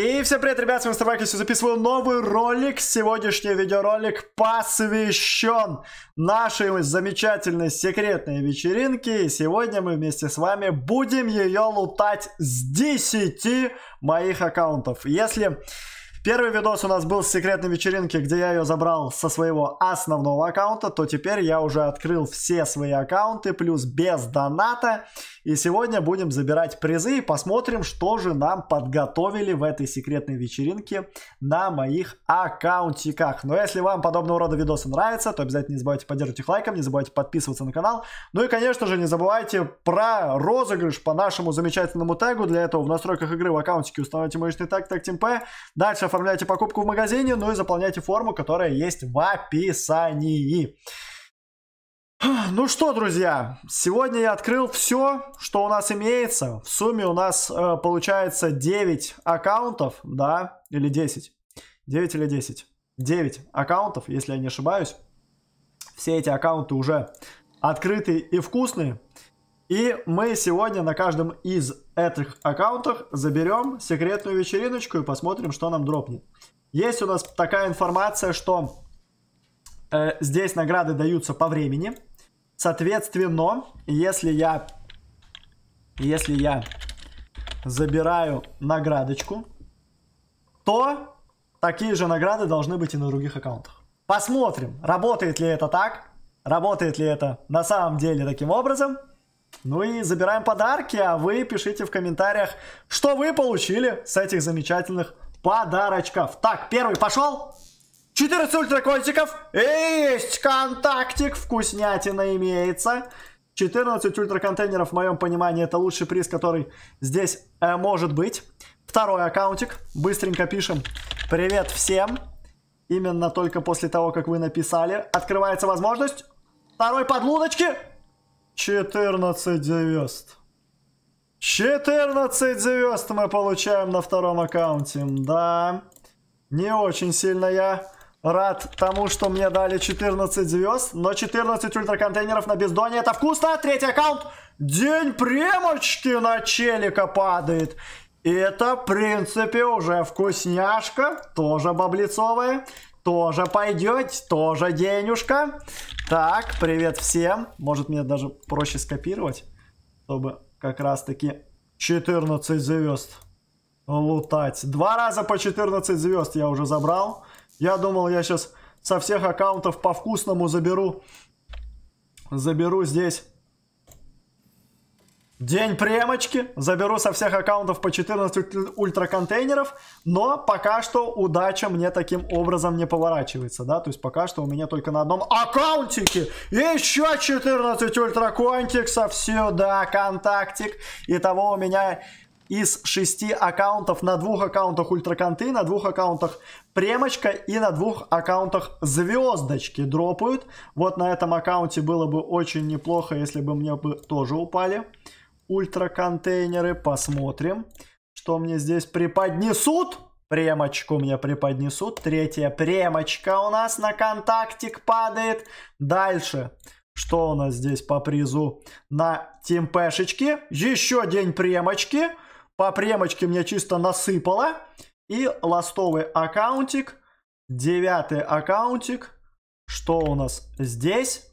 И всем привет, ребят, с вами Старбакис, записываю новый ролик. Сегодняшний видеоролик посвящен нашей замечательной секретной вечеринке. И сегодня мы вместе с вами будем ее лутать с 10 моих аккаунтов. Если Первый видос у нас был с секретной вечеринки, где я ее забрал со своего основного аккаунта, то теперь я уже открыл все свои аккаунты, плюс без доната. И сегодня будем забирать призы и посмотрим, что же нам подготовили в этой секретной вечеринке на моих аккаунтиках. Но если вам подобного рода видосы нравятся, то обязательно не забывайте поддерживать их лайком, не забывайте подписываться на канал. Ну и, конечно же, не забывайте про розыгрыш по нашему замечательному тегу. Для этого в настройках игры в аккаунтике установите мощный тег, тег Team Дальше оформляйте покупку в магазине, ну и заполняйте форму, которая есть в описании. Ну что, друзья, сегодня я открыл все, что у нас имеется. В сумме у нас э, получается 9 аккаунтов, да, или 10. 9 или 10. 9 аккаунтов, если я не ошибаюсь. Все эти аккаунты уже открытые и вкусные. И мы сегодня на каждом из этих аккаунтах заберем секретную вечериночку и посмотрим, что нам дропнет. Есть у нас такая информация, что э, здесь награды даются по времени. Соответственно, если я, если я забираю наградочку, то такие же награды должны быть и на других аккаунтах. Посмотрим, работает ли это так, работает ли это на самом деле таким образом. Ну и забираем подарки, а вы пишите в комментариях, что вы получили с этих замечательных подарочков. Так, первый пошел. 14 ультраконтиков. Есть контактик, вкуснятина имеется. 14 ультраконтейнеров, в моем понимании, это лучший приз, который здесь э, может быть. Второй аккаунтик. Быстренько пишем. Привет всем. Именно только после того, как вы написали, открывается возможность. Второй подлудочки. 14 звезд. 14 звезд мы получаем на втором аккаунте. Да, не очень сильно я рад тому, что мне дали 14 звезд. Но 14 ультраконтейнеров на бездоне это вкусно. Третий аккаунт. День премочки на челика падает. И это, в принципе, уже вкусняшка. Тоже баблицовая. Тоже пойдет, тоже денежка. Так, привет всем. Может мне даже проще скопировать, чтобы как раз таки 14 звезд лутать. Два раза по 14 звезд я уже забрал. Я думал, я сейчас со всех аккаунтов по вкусному заберу. Заберу здесь День премочки. Заберу со всех аккаунтов по 14 ультраконтейнеров. Но пока что удача мне таким образом не поворачивается. да, То есть пока что у меня только на одном аккаунтике еще 14 ультраконтиксов сюда, контактик. Итого у меня из 6 аккаунтов на двух аккаунтах ультраконты, на двух аккаунтах премочка и на двух аккаунтах звездочки дропают. Вот на этом аккаунте было бы очень неплохо, если бы мне бы тоже упали ультраконтейнеры. Посмотрим, что мне здесь преподнесут. Премочку мне преподнесут. Третья премочка у нас на контактик падает. Дальше. Что у нас здесь по призу? На тимпешечке. Еще день премочки. По премочке мне чисто насыпало. И ластовый аккаунтик. Девятый аккаунтик. Что у нас здесь?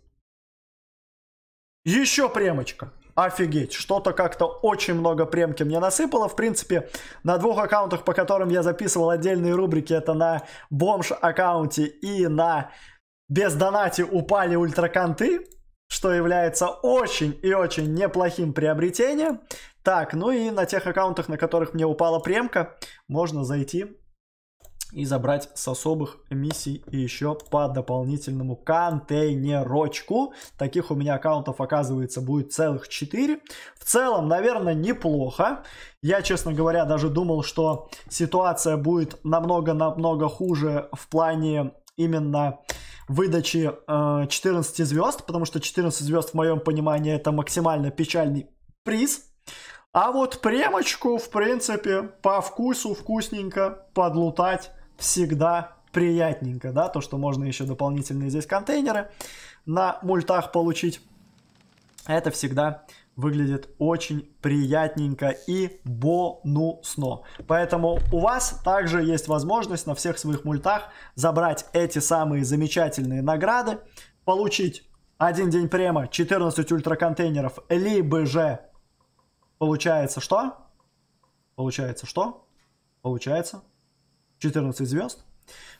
Еще премочка. Офигеть, что-то как-то очень много премки мне насыпало. В принципе, на двух аккаунтах, по которым я записывал отдельные рубрики, это на бомж аккаунте и на без донате упали ультраканты, что является очень и очень неплохим приобретением. Так, ну и на тех аккаунтах, на которых мне упала премка, можно зайти и забрать с особых миссий и еще по дополнительному контейнерочку. Таких у меня аккаунтов, оказывается, будет целых 4. В целом, наверное, неплохо. Я, честно говоря, даже думал, что ситуация будет намного-намного хуже в плане именно выдачи э, 14 звезд, потому что 14 звезд в моем понимании это максимально печальный приз. А вот премочку, в принципе, по вкусу вкусненько подлутать всегда приятненько, да, то, что можно еще дополнительные здесь контейнеры на мультах получить. Это всегда выглядит очень приятненько и бонусно. Поэтому у вас также есть возможность на всех своих мультах забрать эти самые замечательные награды, получить один день према 14 ультраконтейнеров, либо же получается что? Получается что? Получается 14 звезд.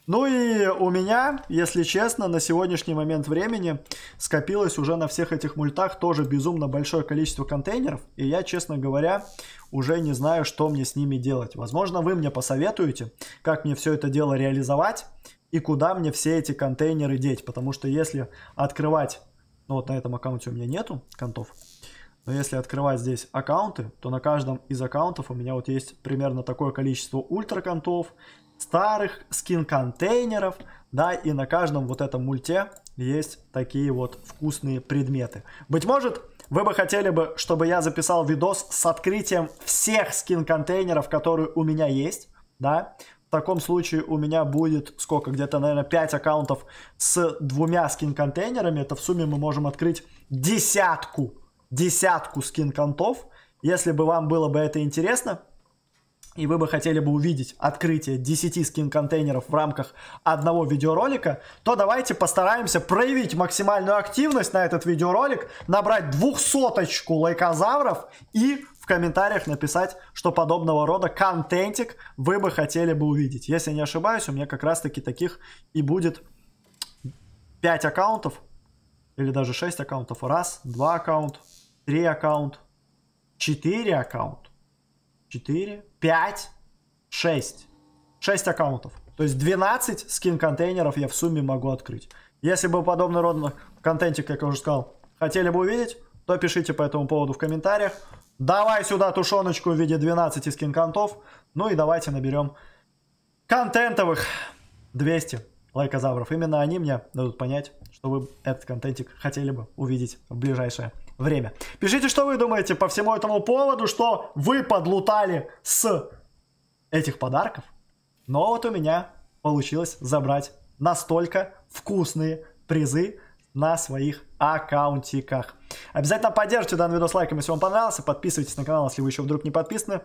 Ну и у меня, если честно, на сегодняшний момент времени скопилось уже на всех этих мультах тоже безумно большое количество контейнеров. И я, честно говоря, уже не знаю, что мне с ними делать. Возможно, вы мне посоветуете, как мне все это дело реализовать и куда мне все эти контейнеры деть. Потому что если открывать... Ну вот на этом аккаунте у меня нету контов. Но если открывать здесь аккаунты, то на каждом из аккаунтов у меня вот есть примерно такое количество ультраконтов, старых скин-контейнеров, да, и на каждом вот этом мульте есть такие вот вкусные предметы. Быть может, вы бы хотели бы, чтобы я записал видос с открытием всех скин-контейнеров, которые у меня есть, да, в таком случае у меня будет сколько, где-то, наверное, 5 аккаунтов с двумя скин-контейнерами. Это в сумме мы можем открыть десятку, десятку скин-контов. Если бы вам было бы это интересно, и вы бы хотели бы увидеть открытие 10 скин-контейнеров в рамках одного видеоролика, то давайте постараемся проявить максимальную активность на этот видеоролик, набрать двухсоточку лайкозавров и в комментариях написать, что подобного рода контентик вы бы хотели бы увидеть. Если не ошибаюсь, у меня как раз-таки таких и будет 5 аккаунтов, или даже 6 аккаунтов. Раз, два аккаунт, три аккаунт, четыре аккаунт. 4, 5, 6. 6 аккаунтов. То есть 12 скин-контейнеров я в сумме могу открыть. Если бы подобный род контентик, как я уже сказал, хотели бы увидеть, то пишите по этому поводу в комментариях. Давай сюда тушеночку в виде 12 скин-контов. Ну и давайте наберем контентовых 200 лайкозавров. Именно они мне дадут понять, что вы этот контентик хотели бы увидеть в ближайшее время. Пишите, что вы думаете по всему этому поводу, что вы подлутали с этих подарков. Но вот у меня получилось забрать настолько вкусные призы на своих аккаунтиках. Обязательно поддержите данный видос лайком, если вам понравился. Подписывайтесь на канал, если вы еще вдруг не подписаны.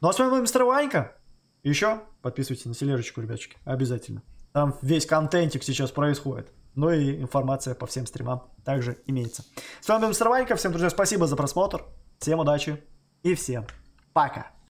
Ну а с вами был мистер Ванька. Еще подписывайтесь на тележечку, ребяточки. Обязательно. Там весь контентик сейчас происходит. Ну и информация по всем стримам также имеется. С вами был Мистер Ванька. Всем, друзья, спасибо за просмотр. Всем удачи и всем пока.